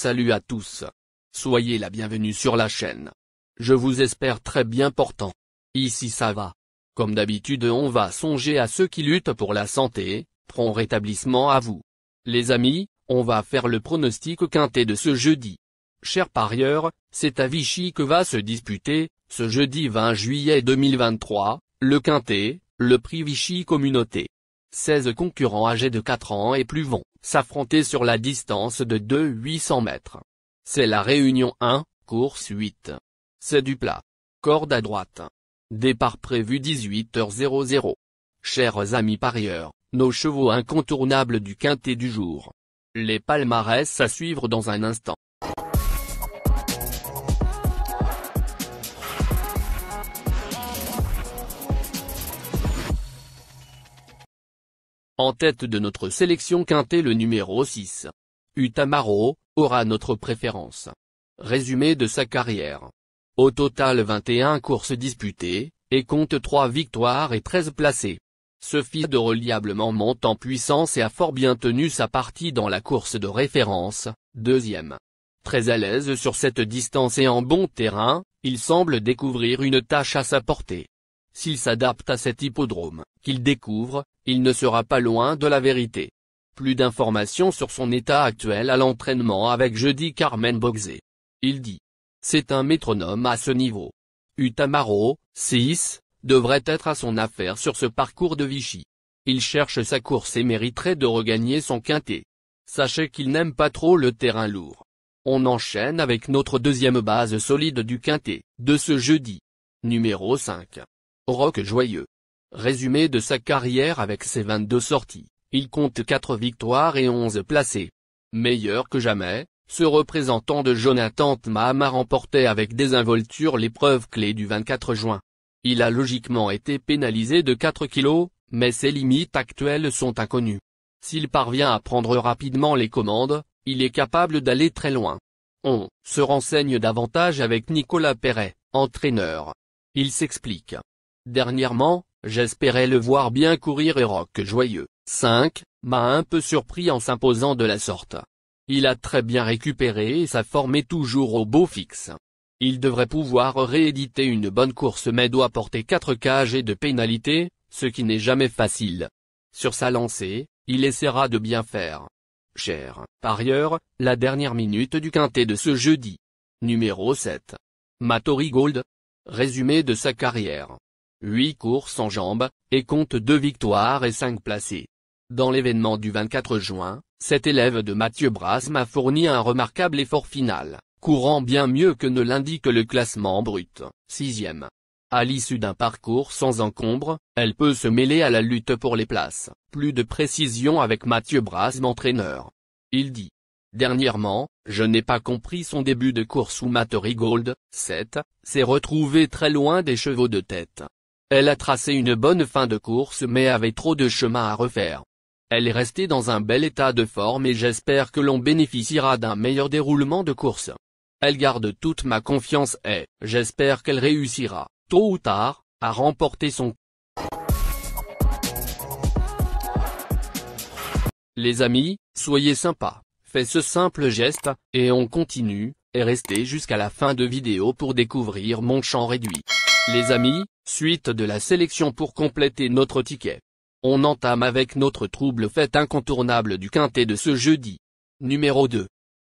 Salut à tous. Soyez la bienvenue sur la chaîne. Je vous espère très bien portant. Ici ça va. Comme d'habitude on va songer à ceux qui luttent pour la santé, prompt rétablissement à vous. Les amis, on va faire le pronostic quinté de ce jeudi. Cher parieur, c'est à Vichy que va se disputer, ce jeudi 20 juillet 2023, le quintet, le prix Vichy Communauté. 16 concurrents âgés de 4 ans et plus vont s'affronter sur la distance de 2-800 mètres. C'est la réunion 1, course 8. C'est du plat. Corde à droite. Départ prévu 18h00. Chers amis parieurs, nos chevaux incontournables du quintet du jour. Les palmarès à suivre dans un instant. En tête de notre sélection quintet le numéro 6. Utamaro, aura notre préférence. Résumé de sa carrière. Au total 21 courses disputées, et compte 3 victoires et 13 placés. Ce fils de reliablement monte en puissance et a fort bien tenu sa partie dans la course de référence, deuxième. Très à l'aise sur cette distance et en bon terrain, il semble découvrir une tâche à sa portée. S'il s'adapte à cet hippodrome, qu'il découvre, il ne sera pas loin de la vérité. Plus d'informations sur son état actuel à l'entraînement avec jeudi Carmen Boxé. Il dit. C'est un métronome à ce niveau. Utamaro, 6, devrait être à son affaire sur ce parcours de Vichy. Il cherche sa course et mériterait de regagner son quintet. Sachez qu'il n'aime pas trop le terrain lourd. On enchaîne avec notre deuxième base solide du quintet, de ce jeudi. Numéro 5. Rock joyeux. Résumé de sa carrière avec ses 22 sorties, il compte 4 victoires et 11 placés. Meilleur que jamais, ce représentant de Jonathan Tmam a remporté avec désinvolture l'épreuve clé du 24 juin. Il a logiquement été pénalisé de 4 kilos, mais ses limites actuelles sont inconnues. S'il parvient à prendre rapidement les commandes, il est capable d'aller très loin. On se renseigne davantage avec Nicolas Perret, entraîneur. Il s'explique. Dernièrement, j'espérais le voir bien courir et rock joyeux, 5, m'a un peu surpris en s'imposant de la sorte. Il a très bien récupéré et sa forme est toujours au beau fixe. Il devrait pouvoir rééditer une bonne course mais doit porter 4 et de pénalités, ce qui n'est jamais facile. Sur sa lancée, il essaiera de bien faire. Cher, par ailleurs, la dernière minute du quintet de ce jeudi. Numéro 7. Matori Gold. Résumé de sa carrière. 8 courses en jambes, et compte 2 victoires et 5 placés. Dans l'événement du 24 juin, cet élève de Mathieu Brasme a fourni un remarquable effort final, courant bien mieux que ne l'indique le classement brut, 6e. À l'issue d'un parcours sans encombre, elle peut se mêler à la lutte pour les places. Plus de précision avec Mathieu Brasme entraîneur. Il dit. Dernièrement, je n'ai pas compris son début de course où Mattery Gold, 7, s'est retrouvé très loin des chevaux de tête. Elle a tracé une bonne fin de course mais avait trop de chemin à refaire. Elle est restée dans un bel état de forme et j'espère que l'on bénéficiera d'un meilleur déroulement de course. Elle garde toute ma confiance et, j'espère qu'elle réussira, tôt ou tard, à remporter son Les amis, soyez sympas, faites ce simple geste, et on continue, et restez jusqu'à la fin de vidéo pour découvrir mon champ réduit. Les amis, suite de la sélection pour compléter notre ticket. On entame avec notre trouble fait incontournable du quintet de ce jeudi. Numéro 2.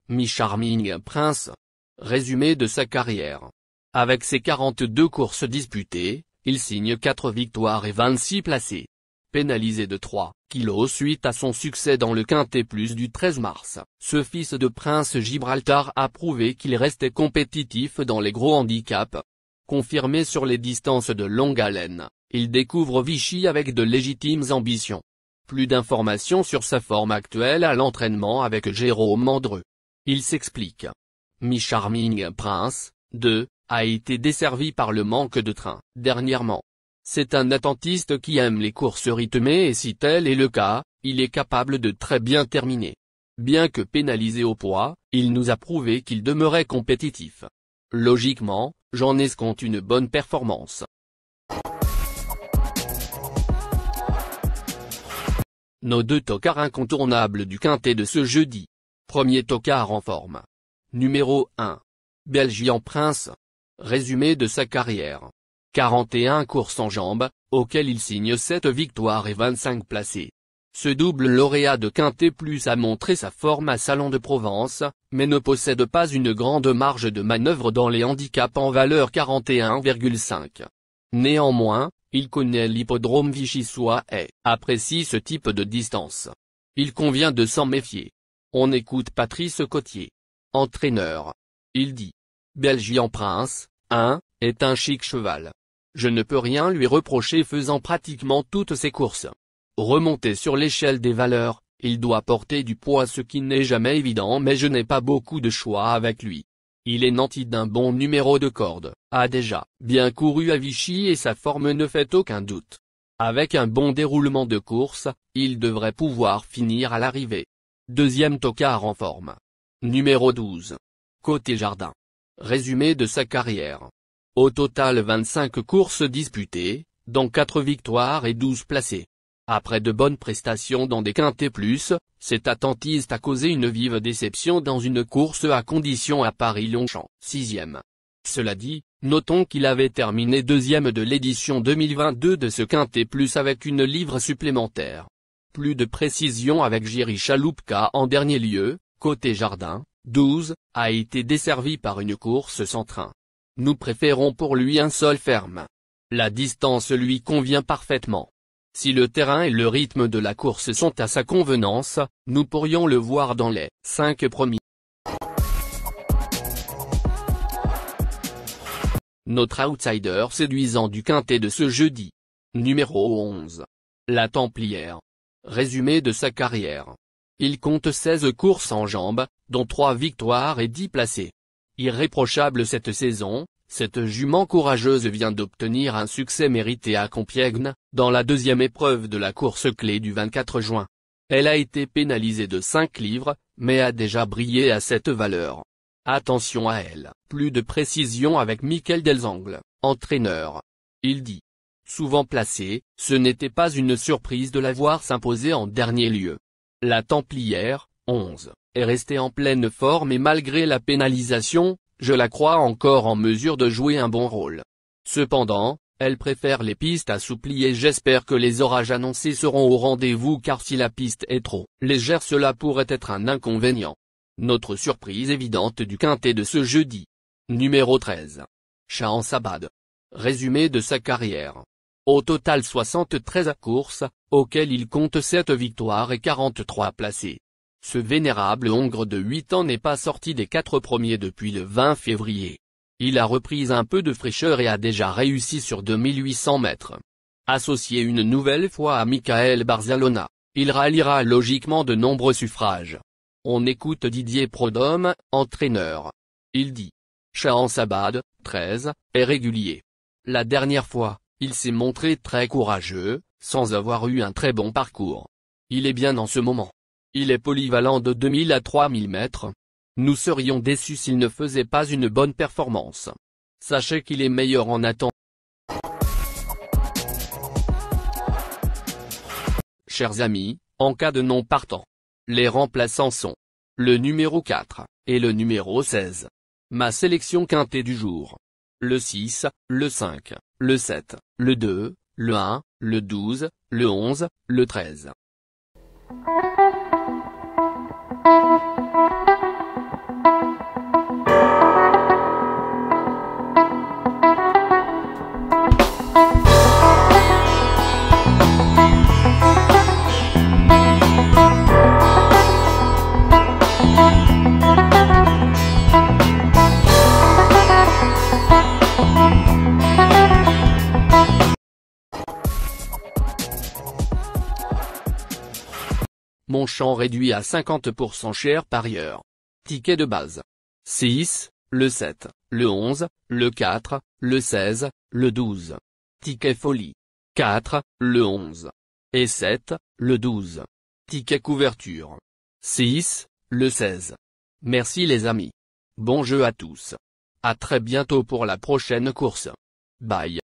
Mi Charming Prince. Résumé de sa carrière. Avec ses 42 courses disputées, il signe 4 victoires et 26 placés. Pénalisé de 3 kilos suite à son succès dans le quintet plus du 13 mars, ce fils de Prince Gibraltar a prouvé qu'il restait compétitif dans les gros handicaps, confirmé sur les distances de longue haleine, il découvre Vichy avec de légitimes ambitions. Plus d'informations sur sa forme actuelle à l'entraînement avec Jérôme Andreu. Il s'explique. Mi Charming Prince, 2, a été desservi par le manque de train, dernièrement. C'est un attentiste qui aime les courses rythmées et si tel est le cas, il est capable de très bien terminer. Bien que pénalisé au poids, il nous a prouvé qu'il demeurait compétitif. Logiquement, j'en escompte une bonne performance. Nos deux tocards incontournables du quintet de ce jeudi. Premier tocard en forme. Numéro 1. Belgian Prince. Résumé de sa carrière. 41 courses en jambes, auxquelles il signe 7 victoires et 25 placés. Ce double lauréat de Quintet Plus a montré sa forme à Salon de Provence, mais ne possède pas une grande marge de manœuvre dans les handicaps en valeur 41,5. Néanmoins, il connaît l'hippodrome vichy vichysois et apprécie ce type de distance. Il convient de s'en méfier. On écoute Patrice Cotier. Entraîneur. Il dit. Belgian Prince, 1, est un chic cheval. Je ne peux rien lui reprocher faisant pratiquement toutes ses courses. Remonté sur l'échelle des valeurs, il doit porter du poids ce qui n'est jamais évident mais je n'ai pas beaucoup de choix avec lui. Il est nanti d'un bon numéro de corde, a déjà bien couru à Vichy et sa forme ne fait aucun doute. Avec un bon déroulement de course, il devrait pouvoir finir à l'arrivée. Deuxième tocard en forme. Numéro 12. Côté Jardin. Résumé de sa carrière. Au total 25 courses disputées, dont 4 victoires et 12 placées. Après de bonnes prestations dans des quintés plus, cet attentiste a causé une vive déception dans une course à condition à Paris-Longchamp, sixième. Cela dit, notons qu'il avait terminé deuxième de l'édition 2022 de ce quintet plus avec une livre supplémentaire. Plus de précision avec Jiri Chaloupka en dernier lieu, côté jardin, 12, a été desservi par une course sans train. Nous préférons pour lui un sol ferme. La distance lui convient parfaitement. Si le terrain et le rythme de la course sont à sa convenance, nous pourrions le voir dans les 5 premiers Notre outsider séduisant du quintet de ce jeudi. Numéro 11. La Templière. Résumé de sa carrière. Il compte 16 courses en jambes, dont 3 victoires et 10 placés. Irréprochable cette saison, cette jument courageuse vient d'obtenir un succès mérité à Compiègne, dans la deuxième épreuve de la course clé du 24 juin. Elle a été pénalisée de 5 livres, mais a déjà brillé à cette valeur. Attention à elle. Plus de précision avec Michael Delzangle, entraîneur. Il dit. Souvent placée, ce n'était pas une surprise de la voir s'imposer en dernier lieu. La Templière, 11, est restée en pleine forme et malgré la pénalisation, je la crois encore en mesure de jouer un bon rôle. Cependant, elle préfère les pistes assouplies et j'espère que les orages annoncés seront au rendez-vous car si la piste est trop légère cela pourrait être un inconvénient. Notre surprise évidente du quintet de ce jeudi. Numéro 13. Shahan Sabad. Résumé de sa carrière. Au total 73 courses, auxquelles il compte 7 victoires et 43 placés. Ce vénérable Hongre de 8 ans n'est pas sorti des quatre premiers depuis le 20 février. Il a repris un peu de fraîcheur et a déjà réussi sur 2800 mètres. Associé une nouvelle fois à Michael Barzalona, il ralliera logiquement de nombreux suffrages. On écoute Didier Prodhomme, entraîneur. Il dit. Chahan-Sabad, 13, est régulier. La dernière fois, il s'est montré très courageux, sans avoir eu un très bon parcours. Il est bien en ce moment. Il est polyvalent de 2000 à 3000 mètres. Nous serions déçus s'il ne faisait pas une bonne performance. Sachez qu'il est meilleur en attendant. Chers amis, en cas de non partant, les remplaçants sont le numéro 4 et le numéro 16. Ma sélection quintée du jour. Le 6, le 5, le 7, le 2, le 1, le 12, le 11, le 13. champ réduit à 50% cher par parieur. Ticket de base. 6, le 7, le 11, le 4, le 16, le 12. Ticket folie. 4, le 11. Et 7, le 12. Ticket couverture. 6, le 16. Merci les amis. Bon jeu à tous. À très bientôt pour la prochaine course. Bye.